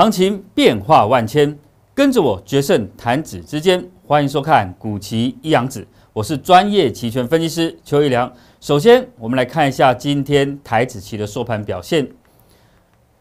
行情变化万千，跟着我决胜弹指之间。欢迎收看《古棋一阳指》，我是专业期权分析师邱一良。首先，我们来看一下今天台子期的收盘表现。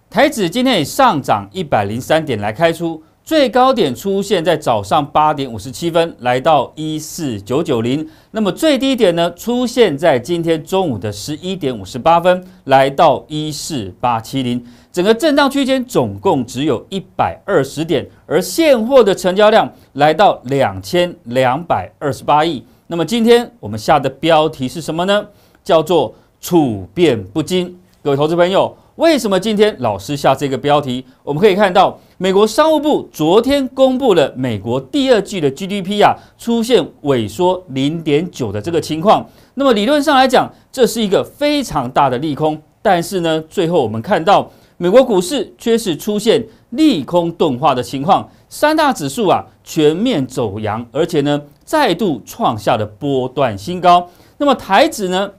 台子今天以上涨一百零三点来开出。最高点出现在早上八点五十七分，来到一四九九零。那么最低点呢？出现在今天中午的十一点五十八分，来到一四八七零。整个震荡区间总共只有一百二十点，而现货的成交量来到两千两百二十八亿。那么今天我们下的标题是什么呢？叫做“处变不惊”。各位投资朋友。为什么今天老师下这个标题？我们可以看到，美国商务部昨天公布了美国第二季的 GDP 啊，出现萎缩0.9的这个情况。那么理论上来讲，这是一个非常大的利空。但是呢，最后我们看到，美国股市却是出现利空钝化的情况，三大指数啊全面走阳，而且呢再度创下了波段新高。那么台指呢，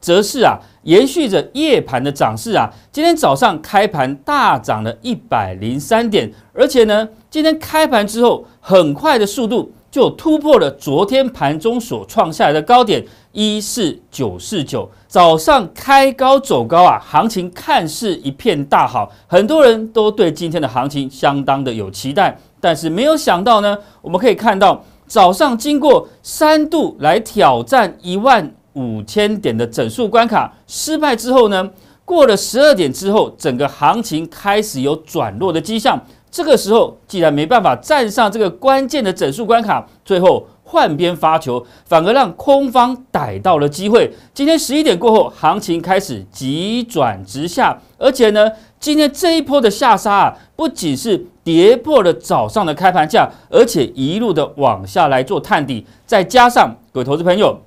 则是啊。延续着夜盘的涨势啊，今天早上开盘大涨了一百零三点，而且呢，今天开盘之后很快的速度就突破了昨天盘中所创下来的高点一四九四九。早上开高走高啊，行情看似一片大好，很多人都对今天的行情相当的有期待，但是没有想到呢，我们可以看到早上经过三度来挑战一万。五千点的整数关卡失败之后呢，过了十二点之后，整个行情开始有转弱的迹象。这个时候既然没办法站上这个关键的整数关卡，最后换边发球，反而让空方逮到了机会。今天十一点过后，行情开始急转直下，而且呢，今天这一波的下杀啊，不仅是跌破了早上的开盘价，而且一路的往下来做探底，再加上各位投资朋友。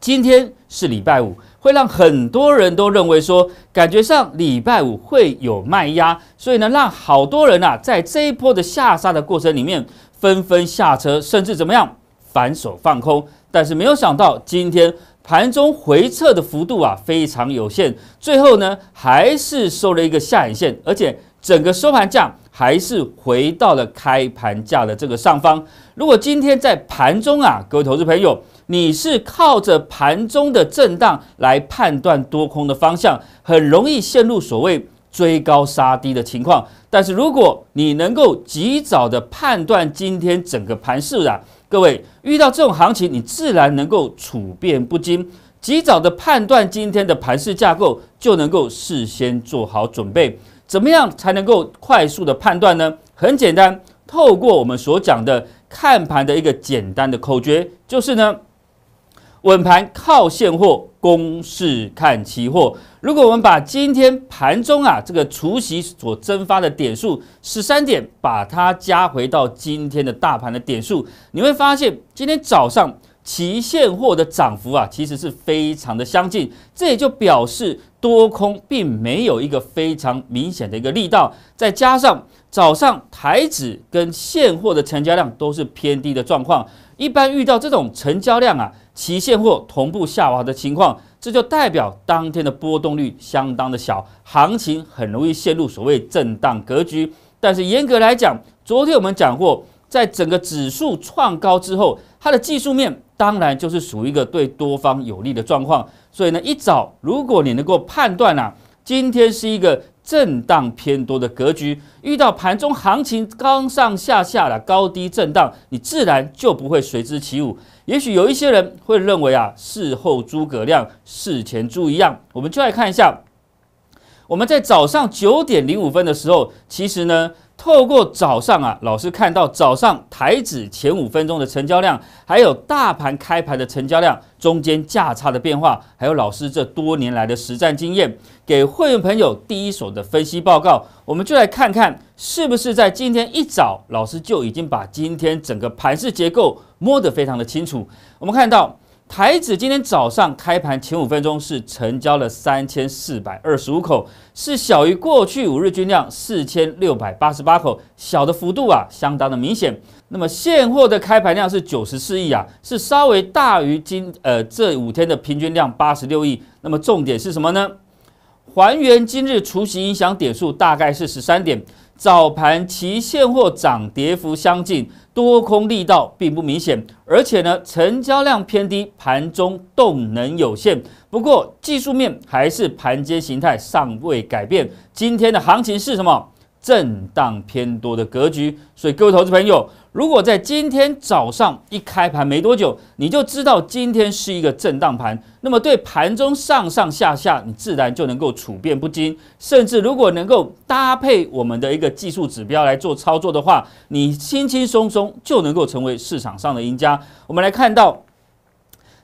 今天是礼拜五，会让很多人都认为说，感觉上礼拜五会有卖压，所以呢，让好多人啊，在这一波的下杀的过程里面，纷纷下车，甚至怎么样，反手放空。但是没有想到，今天盘中回撤的幅度啊，非常有限，最后呢，还是收了一个下影线，而且整个收盘价还是回到了开盘价的这个上方。如果今天在盘中啊，各位投资朋友。你是靠着盘中的震荡来判断多空的方向，很容易陷入所谓追高杀低的情况。但是如果你能够及早的判断今天整个盘势啊，各位遇到这种行情，你自然能够处变不惊。及早的判断今天的盘势架构，就能够事先做好准备。怎么样才能够快速的判断呢？很简单，透过我们所讲的看盘的一个简单的口诀，就是呢。稳盘靠现货，公式看期货。如果我们把今天盘中啊这个除夕所蒸发的点数十三点，把它加回到今天的大盘的点数，你会发现今天早上期现货的涨幅啊，其实是非常的相近。这也就表示多空并没有一个非常明显的一个力道。再加上早上台指跟现货的成交量都是偏低的状况。一般遇到这种成交量啊、期现货同步下滑的情况，这就代表当天的波动率相当的小，行情很容易陷入所谓震荡格局。但是严格来讲，昨天我们讲过，在整个指数创高之后，它的技术面当然就是属于一个对多方有利的状况。所以呢，一早如果你能够判断啊，今天是一个。震荡偏多的格局，遇到盘中行情刚上下下的高低震荡，你自然就不会随之起舞。也许有一些人会认为啊，事后诸葛亮，事前猪一样。我们就来看一下，我们在早上九点零五分的时候，其实呢。透过早上啊，老师看到早上台指前五分钟的成交量，还有大盘开盘的成交量，中间价差的变化，还有老师这多年来的实战经验，给会员朋友第一手的分析报告，我们就来看看是不是在今天一早，老师就已经把今天整个盘式结构摸得非常的清楚。我们看到。台指今天早上开盘前五分钟是成交了三千四百二十五口，是小于过去五日均量四千六百八十八口，小的幅度啊相当的明显。那么现货的开盘量是九十四亿啊，是稍微大于今呃这五天的平均量八十六亿。那么重点是什么呢？还原今日除息影响点数大概是十三点。早盘期现货涨跌幅相近，多空力道并不明显，而且呢，成交量偏低，盘中动能有限。不过技术面还是盘间形态尚未改变，今天的行情是什么？震荡偏多的格局。所以各位投资朋友。如果在今天早上一开盘没多久，你就知道今天是一个震荡盘，那么对盘中上上下下，你自然就能够处变不惊。甚至如果能够搭配我们的一个技术指标来做操作的话，你轻轻松松就能够成为市场上的赢家。我们来看到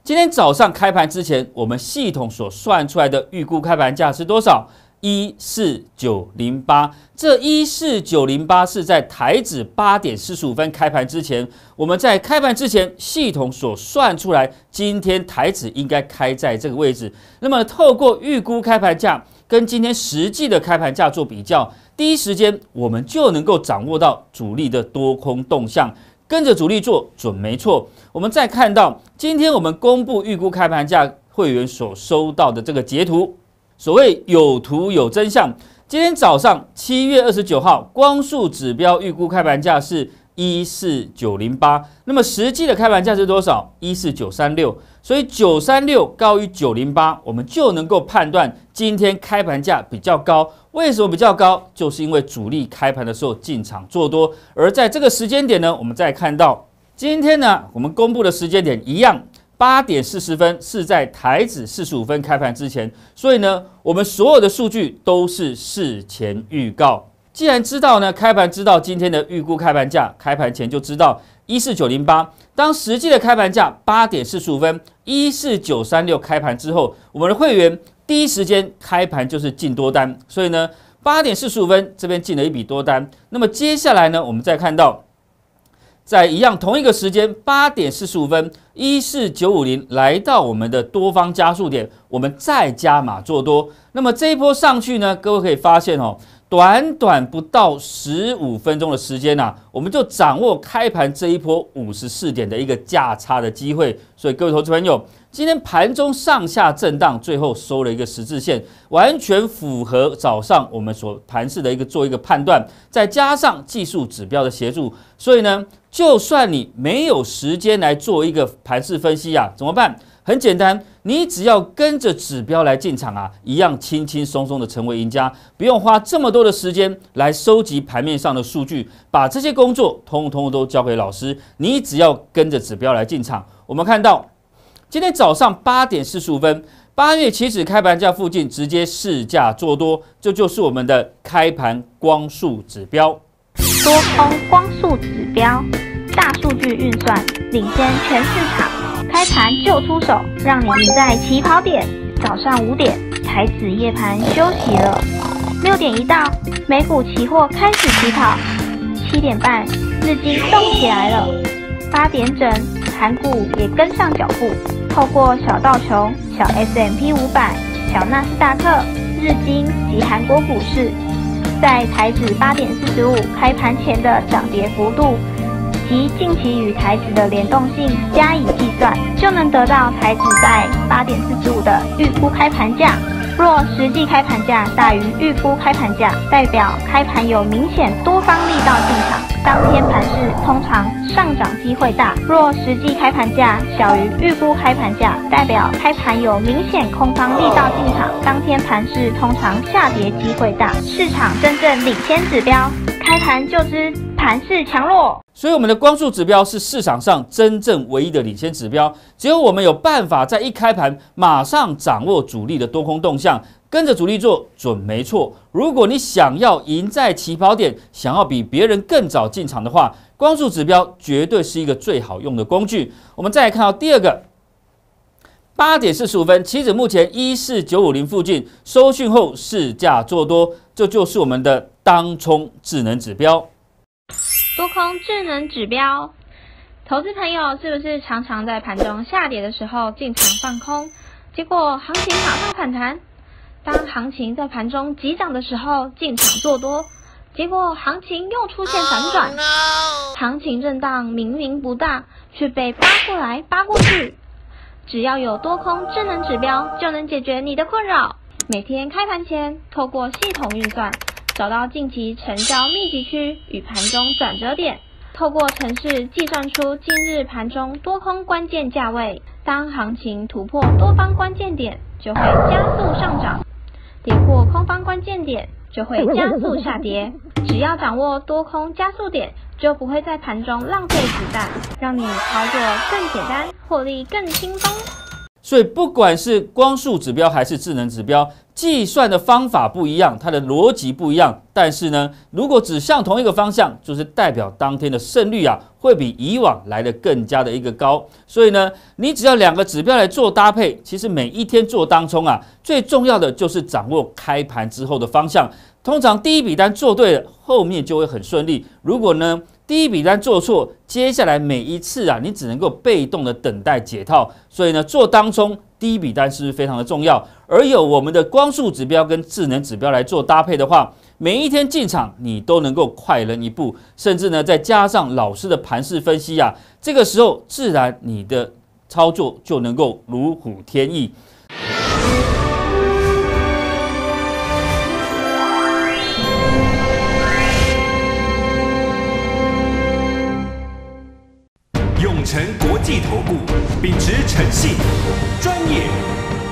今天早上开盘之前，我们系统所算出来的预估开盘价是多少？一四九零八，这一四九零八是在台指八点四十五分开盘之前，我们在开盘之前系统所算出来，今天台指应该开在这个位置。那么透过预估开盘价跟今天实际的开盘价做比较，第一时间我们就能够掌握到主力的多空动向，跟着主力做准没错。我们再看到今天我们公布预估开盘价，会员所收到的这个截图。所谓有图有真相。今天早上七月二十九号，光速指标预估开盘价是一四九零八，那么实际的开盘价是多少？一四九三六。所以九三六高于九零八，我们就能够判断今天开盘价比较高。为什么比较高？就是因为主力开盘的时候进场做多，而在这个时间点呢，我们再看到今天呢，我们公布的时间点一样。八点四十分是在台指四十五分开盘之前，所以呢，我们所有的数据都是事前预告。既然知道呢，开盘知道今天的预估开盘价，开盘前就知道一四九零八。当实际的开盘价八点四十五分一四九三六开盘之后，我们的会员第一时间开盘就是进多单，所以呢，八点四十五分这边进了一笔多单。那么接下来呢，我们再看到，在一样同一个时间八点四十五分。一四九五零来到我们的多方加速点，我们再加码做多。那么这一波上去呢，各位可以发现哦，短短不到十五分钟的时间呐，我们就掌握开盘这一波五十四点的一个价差的机会。所以各位投资朋友。今天盘中上下震荡，最后收了一个十字线，完全符合早上我们所盘势的一个做一个判断，再加上技术指标的协助，所以呢，就算你没有时间来做一个盘势分析啊，怎么办？很简单，你只要跟着指标来进场啊，一样轻轻松松的成为赢家，不用花这么多的时间来收集盘面上的数据，把这些工作通通都交给老师，你只要跟着指标来进场，我们看到。今天早上八点四十五分，八月起始开盘价附近直接试价做多，这就是我们的开盘光速指标。多空光速指标，大数据运算领先全市场，开盘就出手，让你赢在起跑点。早上五点，台子夜盘休息了，六点一到，美股期货开始起跑，七点半，日经动起来了，八点整，盘股也跟上脚步。透过小道琼、小 S M P 五百、小纳斯达克、日经及韩国股市，在台指八点四十五开盘前的涨跌幅度及近期与台指的联动性加以计算，就能得到台指在八点四十五的预估开盘价。若实际开盘价大于预估开盘价，代表开盘有明显多方力道进场，当天盘市通常上涨机会大；若实际开盘价小于预估开盘价，代表开盘有明显空方力道进场，当天盘市通常下跌机会大。市场真正领先指标，开盘就知。盘势强弱，所以我们的光速指标是市场上真正唯一的领先指标。只有我们有办法在一开盘马上掌握主力的多空动向，跟着主力做准没错。如果你想要赢在起跑点，想要比别人更早进场的话，光速指标绝对是一个最好用的工具。我们再来看到第二个，八点四十五分，期止目前一四九五零附近收讯后市价做多，这就是我们的当冲智能指标。多空智能指标，投资朋友是不是常常在盘中下跌的时候进场放空，结果行情马上反弹；当行情在盘中急涨的时候进场做多，结果行情又出现反转？行情震荡明明不大，却被扒过来扒过去。只要有多空智能指标，就能解决你的困扰。每天开盘前，透过系统运算。找到近期成交密集区与盘中转折点，透过程式计算出今日盘中多空关键价位。当行情突破多方关键点，就会加速上涨；跌破空方关键点，就会加速下跌。只要掌握多空加速点，就不会在盘中浪费子弹，让你操作更简单，获利更轻松。所以，不管是光速指标还是智能指标，计算的方法不一样，它的逻辑不一样。但是呢，如果指向同一个方向，就是代表当天的胜率啊，会比以往来的更加的一个高。所以呢，你只要两个指标来做搭配，其实每一天做当中啊，最重要的就是掌握开盘之后的方向。通常第一笔单做对，了，后面就会很顺利。如果呢？第一笔单做错，接下来每一次啊，你只能够被动的等待解套。所以呢，做当中第一笔单是不是非常的重要？而有我们的光速指标跟智能指标来做搭配的话，每一天进场你都能够快人一步，甚至呢再加上老师的盘势分析啊，这个时候自然你的操作就能够如虎添翼。易投顾秉持诚信、专业、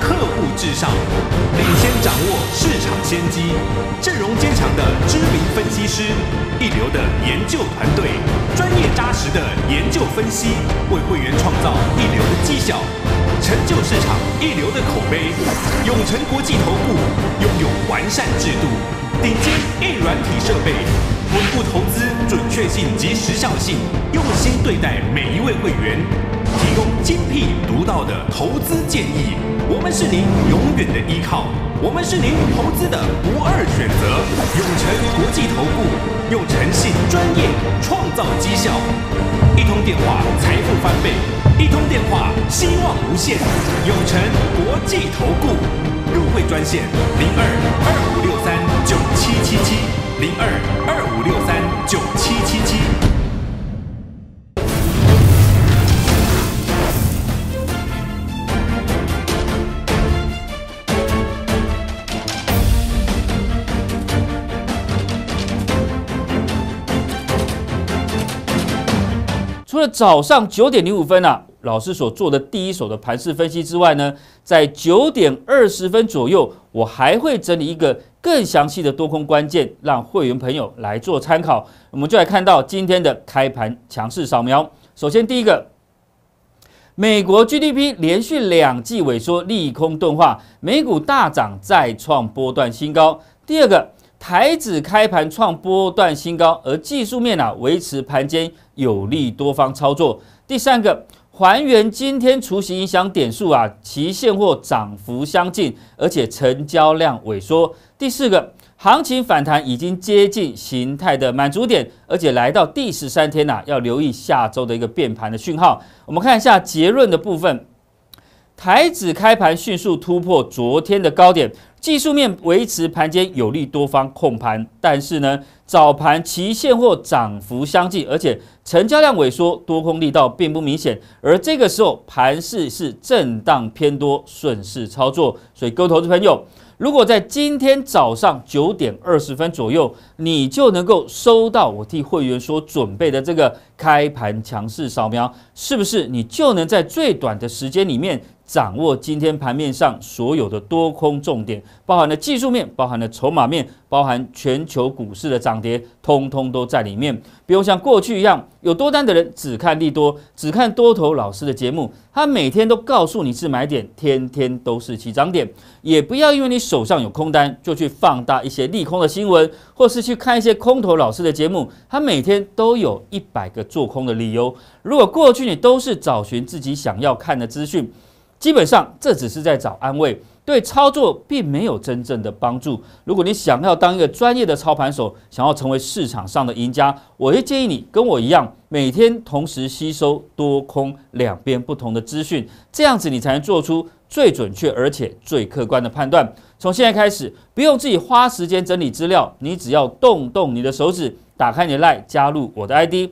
客户至上，领先掌握市场先机，阵容坚强的知名分析师，一流的研究团队，专业扎实的研究分析，为会员创造一流的绩效，成就市场一流的口碑，永诚国际投顾拥有完善制度，顶尖硬软体设备，稳步投资。准确性及时效性，用心对待每一位会员，提供精辟独到的投资建议。我们是您永远的依靠，我们是您投资的不二选择。永诚国际投顾，用诚信专业创造绩效。一通电话，财富翻倍；一通电话，希望无限。永诚国际投顾入会专线：零二二五六三。九七七七零二二五六三九七七七，除了早上九点零五分啊。老师所做的第一手的盘势分析之外呢，在九点二十分左右，我还会整理一个更详细的多空关键，让会员朋友来做参考。我们就来看到今天的开盘强势扫描。首先，第一个，美国 G D P 连续两季萎缩，利空钝化，美股大涨再创波段新高。第二个，台指开盘创波段新高，而技术面呢，维持盘间有利多方操作。第三个。还原今天除息影响点数啊，其现货涨幅相近，而且成交量萎缩。第四个，行情反弹已经接近形态的满足点，而且来到第十三天呐，要留意下周的一个变盘的讯号。我们看一下结论的部分，台指开盘迅速突破昨天的高点。技术面维持盘间有利多方控盘，但是呢，早盘期现货涨幅相近，而且成交量萎缩，多空力道并不明显。而这个时候盘势是震荡偏多，顺势操作。所以，各位投资朋友，如果在今天早上九点二十分左右，你就能够收到我替会员所准备的这个开盘强势扫描，是不是你就能在最短的时间里面？掌握今天盘面上所有的多空重点，包含了技术面，包含了筹码面，包含全球股市的涨跌，通通都在里面。不用像过去一样，有多单的人只看利多，只看多头老师的节目，他每天都告诉你是买点，天天都是起涨点。也不要因为你手上有空单，就去放大一些利空的新闻，或是去看一些空头老师的节目，他每天都有一百个做空的理由。如果过去你都是找寻自己想要看的资讯。基本上这只是在找安慰，对操作并没有真正的帮助。如果你想要当一个专业的操盘手，想要成为市场上的赢家，我会建议你跟我一样，每天同时吸收多空两边不同的资讯，这样子你才能做出最准确而且最客观的判断。从现在开始，不用自己花时间整理资料，你只要动动你的手指，打开你的赖，加入我的 ID，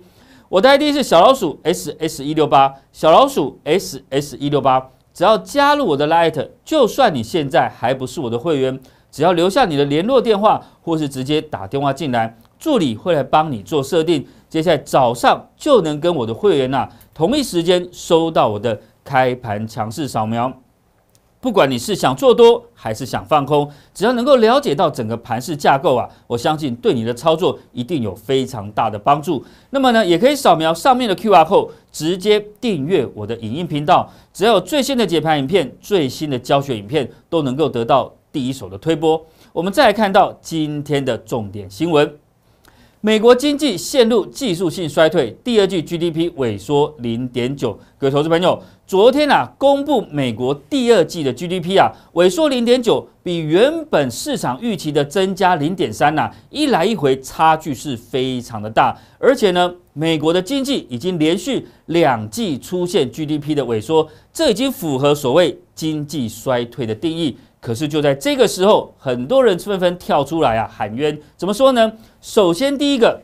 我的 ID 是小老鼠 ss 一六八，小老鼠 ss 一六八。只要加入我的 Light，就算你现在还不是我的会员，只要留下你的联络电话，或是直接打电话进来，助理会来帮你做设定。接下来早上就能跟我的会员呐同一时间收到我的开盘强势扫描。不管你是想做多还是想放空，只要能够了解到整个盘市架构啊，我相信对你的操作一定有非常大的帮助。那么呢，也可以扫描上面的 Q R 后，直接订阅我的影音频道，只要有最新的解盘影片、最新的教学影片，都能够得到第一手的推播。我们再来看到今天的重点新闻：美国经济陷入技术性衰退，第二季 G D P 萎缩零点九。各位投资朋友。昨天啊，公布美国第二季的 GDP 啊，萎缩零点九，比原本市场预期的增加零点三呐，一来一回差距是非常的大。而且呢，美国的经济已经连续两季出现 GDP 的萎缩，这已经符合所谓经济衰退的定义。可是就在这个时候，很多人纷纷跳出来啊喊冤，怎么说呢？首先第一个，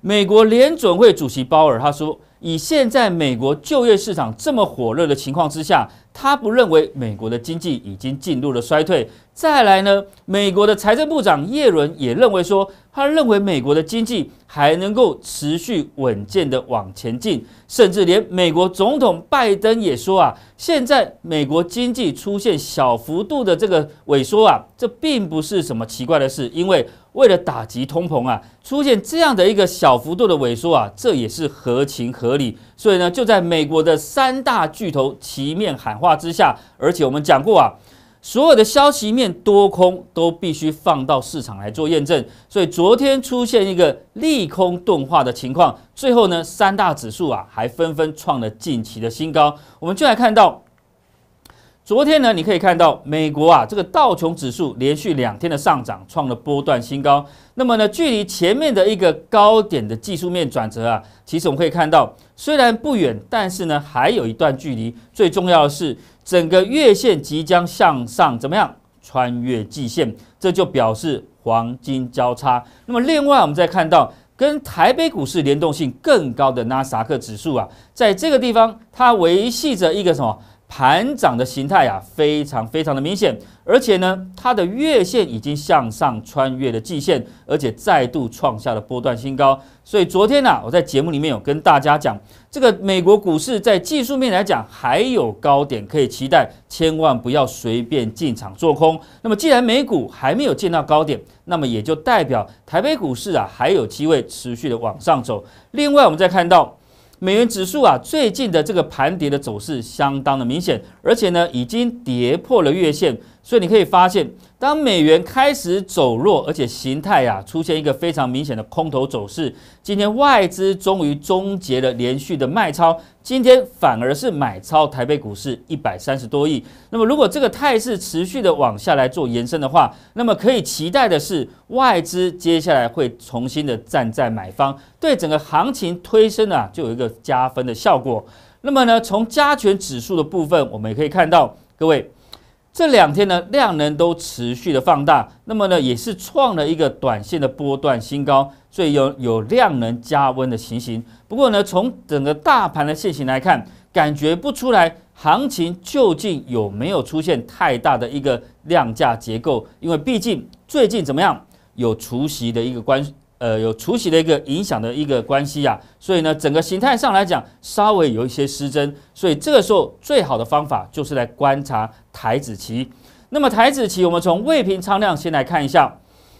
美国联准会主席鲍尔他说。以现在美国就业市场这么火热的情况之下，他不认为美国的经济已经进入了衰退。再来呢，美国的财政部长耶伦也认为说，他认为美国的经济还能够持续稳健的往前进，甚至连美国总统拜登也说啊，现在美国经济出现小幅度的这个萎缩啊，这并不是什么奇怪的事，因为为了打击通膨啊，出现这样的一个小幅度的萎缩啊，这也是合情合理。所以呢，就在美国的三大巨头齐面喊话之下，而且我们讲过啊。所有的消息面多空都必须放到市场来做验证，所以昨天出现一个利空钝化的情况，最后呢，三大指数啊还纷纷创了近期的新高，我们就来看到。昨天呢，你可以看到美国啊，这个道琼指数连续两天的上涨，创了波段新高。那么呢，距离前面的一个高点的技术面转折啊，其实我们可以看到虽然不远，但是呢还有一段距离。最重要的是，整个月线即将向上，怎么样穿越季线？这就表示黄金交叉。那么另外，我们再看到跟台北股市联动性更高的纳斯克指数啊，在这个地方它维系着一个什么？盘涨的形态啊，非常非常的明显，而且呢，它的月线已经向上穿越了季线，而且再度创下了波段新高。所以昨天呢，我在节目里面有跟大家讲，这个美国股市在技术面来讲还有高点可以期待，千万不要随便进场做空。那么既然美股还没有见到高点，那么也就代表台北股市啊还有机会持续的往上走。另外，我们再看到。美元指数啊，最近的这个盘跌的走势相当的明显，而且呢，已经跌破了月线。所以你可以发现，当美元开始走弱，而且形态啊出现一个非常明显的空头走势，今天外资终于终结了连续的卖超，今天反而是买超台北股市一百三十多亿。那么如果这个态势持续的往下来做延伸的话，那么可以期待的是，外资接下来会重新的站在买方，对整个行情推升啊，就有一个加分的效果。那么呢，从加权指数的部分，我们也可以看到，各位。这两天呢，量能都持续的放大，那么呢，也是创了一个短线的波段新高，所以有有量能加温的情形。不过呢，从整个大盘的现形来看，感觉不出来行情究竟有没有出现太大的一个量价结构，因为毕竟最近怎么样有除夕的一个关。呃，有除席的一个影响的一个关系啊，所以呢，整个形态上来讲，稍微有一些失真。所以这个时候，最好的方法就是来观察台子期。那么台子期，我们从未平仓量先来看一下，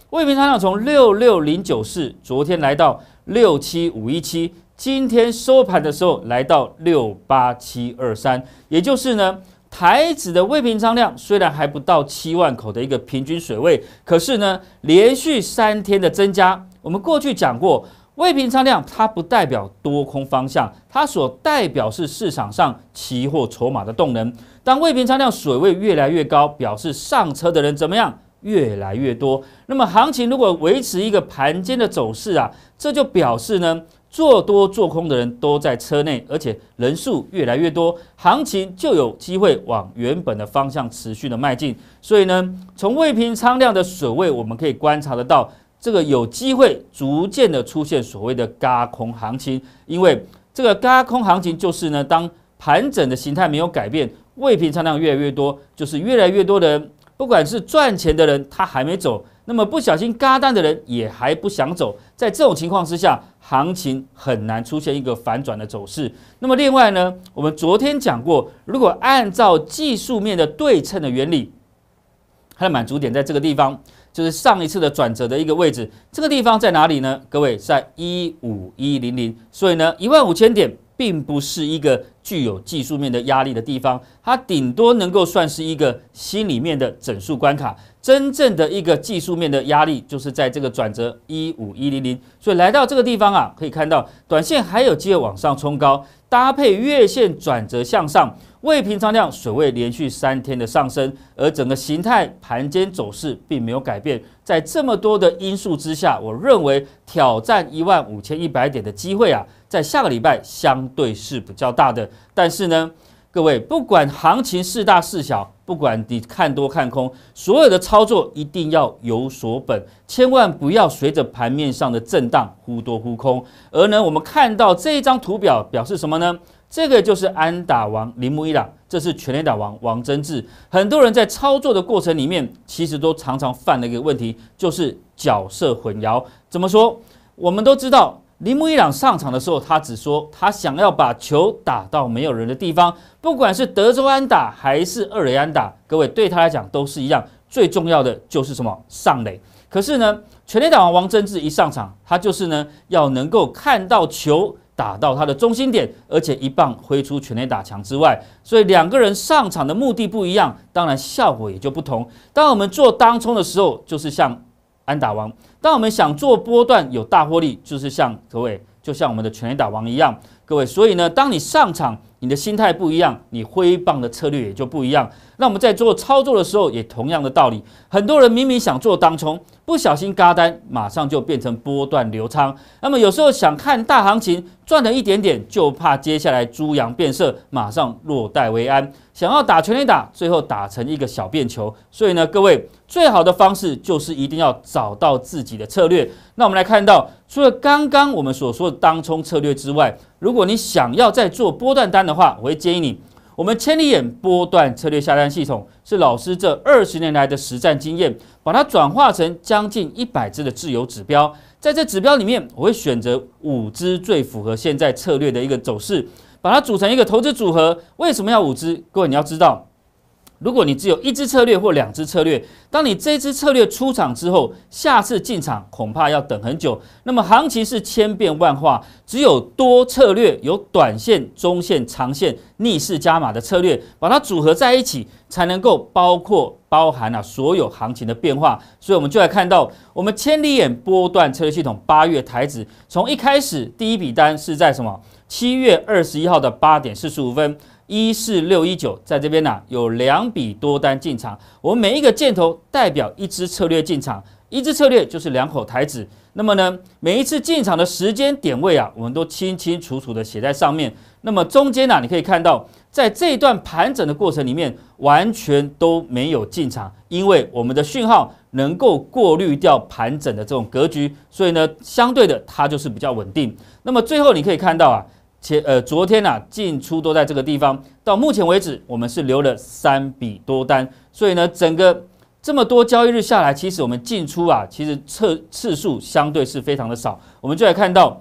未平仓量从六六零九四，昨天来到六七五一七，今天收盘的时候来到六八七二三，也就是呢，台子的未平仓量虽然还不到七万口的一个平均水位，可是呢，连续三天的增加。我们过去讲过，未平仓量它不代表多空方向，它所代表是市场上期货筹码的动能。当未平仓量水位越来越高，表示上车的人怎么样越来越多。那么行情如果维持一个盘间的走势啊，这就表示呢，做多做空的人都在车内，而且人数越来越多，行情就有机会往原本的方向持续的迈进。所以呢，从未平仓量的水位，我们可以观察得到。这个有机会逐渐的出现所谓的嘎空行情，因为这个嘎空行情就是呢，当盘整的形态没有改变，未平仓量越来越多，就是越来越多的人，不管是赚钱的人他还没走，那么不小心嘎单的人也还不想走，在这种情况之下，行情很难出现一个反转的走势。那么另外呢，我们昨天讲过，如果按照技术面的对称的原理，它的满足点在这个地方。就是上一次的转折的一个位置，这个地方在哪里呢？各位，在一五一零零，所以呢，一万五千点并不是一个具有技术面的压力的地方，它顶多能够算是一个心里面的整数关卡。真正的一个技术面的压力，就是在这个转折一五一零零，所以来到这个地方啊，可以看到短线还有机会往上冲高。搭配月线转折向上，未平仓量水位连续三天的上升，而整个形态盘间走势并没有改变。在这么多的因素之下，我认为挑战一万五千一百点的机会啊，在下个礼拜相对是比较大的。但是呢？各位，不管行情是大是小，不管你看多看空，所有的操作一定要有所本，千万不要随着盘面上的震荡忽多忽空。而呢，我们看到这一张图表表示什么呢？这个就是安打王铃木一朗，这是全垒打王王真志。很多人在操作的过程里面，其实都常常犯了一个问题，就是角色混淆。怎么说？我们都知道。铃木一朗上场的时候，他只说他想要把球打到没有人的地方，不管是德州安打还是二垒安打，各位对他来讲都是一样。最重要的就是什么上垒。可是呢，全垒打王王贞治一上场，他就是呢要能够看到球打到他的中心点，而且一棒挥出全垒打墙之外。所以两个人上场的目的不一样，当然效果也就不同。当我们做当冲的时候，就是像。安打王，当我们想做波段有大获利，就是像各位，就像我们的全垒打王一样，各位。所以呢，当你上场，你的心态不一样，你挥棒的策略也就不一样。那我们在做操作的时候，也同样的道理。很多人明明想做当冲。不小心嘎单，马上就变成波段流仓。那么有时候想看大行情，赚了一点点，就怕接下来猪羊变色，马上落袋为安。想要打全力打，最后打成一个小变球。所以呢，各位最好的方式就是一定要找到自己的策略。那我们来看到，除了刚刚我们所说的当冲策略之外，如果你想要再做波段单的话，我会建议你。我们千里眼波段策略下单系统是老师这二十年来的实战经验，把它转化成将近一百只的自由指标，在这指标里面，我会选择五只最符合现在策略的一个走势，把它组成一个投资组合。为什么要五只？各位你要知道。如果你只有一支策略或两支策略，当你这支策略出场之后，下次进场恐怕要等很久。那么行情是千变万化，只有多策略有短线、中线、长线、逆势加码的策略，把它组合在一起，才能够包括包含了所有行情的变化。所以我们就来看到，我们千里眼波段策略系统八月台子，从一开始第一笔单是在什么七月二十一号的八点四十五分。一四六一九，在这边呢有两笔多单进场。我们每一个箭头代表一支策略进场，一支策略就是两口台子。那么呢，每一次进场的时间点位啊，我们都清清楚楚的写在上面。那么中间呢，你可以看到，在这一段盘整的过程里面，完全都没有进场，因为我们的讯号能够过滤掉盘整的这种格局，所以呢，相对的它就是比较稳定。那么最后你可以看到啊。且呃，昨天呐进出都在这个地方。到目前为止，我们是留了三笔多单，所以呢，整个这么多交易日下来，其实我们进出啊，其实次次数相对是非常的少。我们就来看到，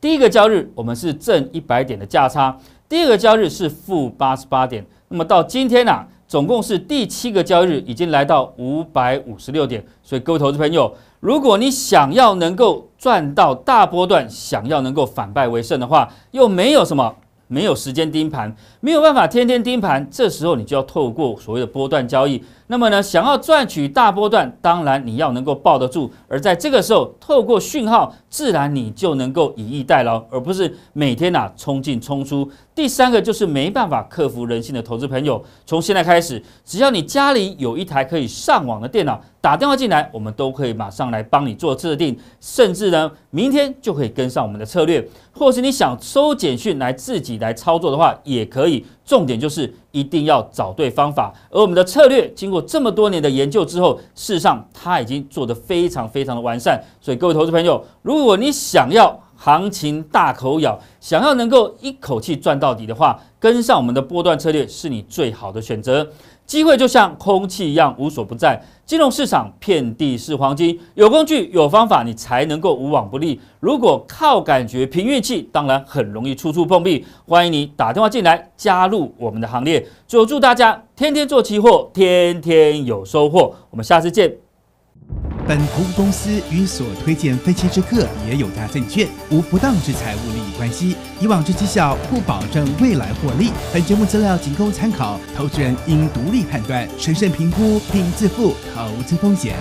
第一个交易日我们是正一百点的价差，第二个交易日是负八十八点。那么到今天呐。总共是第七个交易日，已经来到五百五十六点。所以，各位投资朋友，如果你想要能够赚到大波段，想要能够反败为胜的话，又没有什么。没有时间盯盘，没有办法天天盯盘，这时候你就要透过所谓的波段交易。那么呢，想要赚取大波段，当然你要能够抱得住。而在这个时候，透过讯号，自然你就能够以逸待劳，而不是每天呐冲进冲出。第三个就是没办法克服人性的投资朋友，从现在开始，只要你家里有一台可以上网的电脑。打电话进来，我们都可以马上来帮你做制定，甚至呢，明天就可以跟上我们的策略。或是你想收简讯来自己来操作的话，也可以。重点就是一定要找对方法。而我们的策略经过这么多年的研究之后，事实上它已经做得非常非常的完善。所以各位投资朋友，如果你想要行情大口咬，想要能够一口气赚到底的话，跟上我们的波段策略是你最好的选择。机会就像空气一样无所不在，金融市场遍地是黄金，有工具有方法，你才能够无往不利。如果靠感觉凭运气，当然很容易处处碰壁。欢迎你打电话进来加入我们的行列，祝大家天天做期货，天天有收获。我们下次见。本服务公司与所推荐分期之客也有家证券无不当之财务利益关系。以往之绩效不保证未来获利。本节目资料仅供参考，投资人应独立判断、审慎评估并自负投资风险。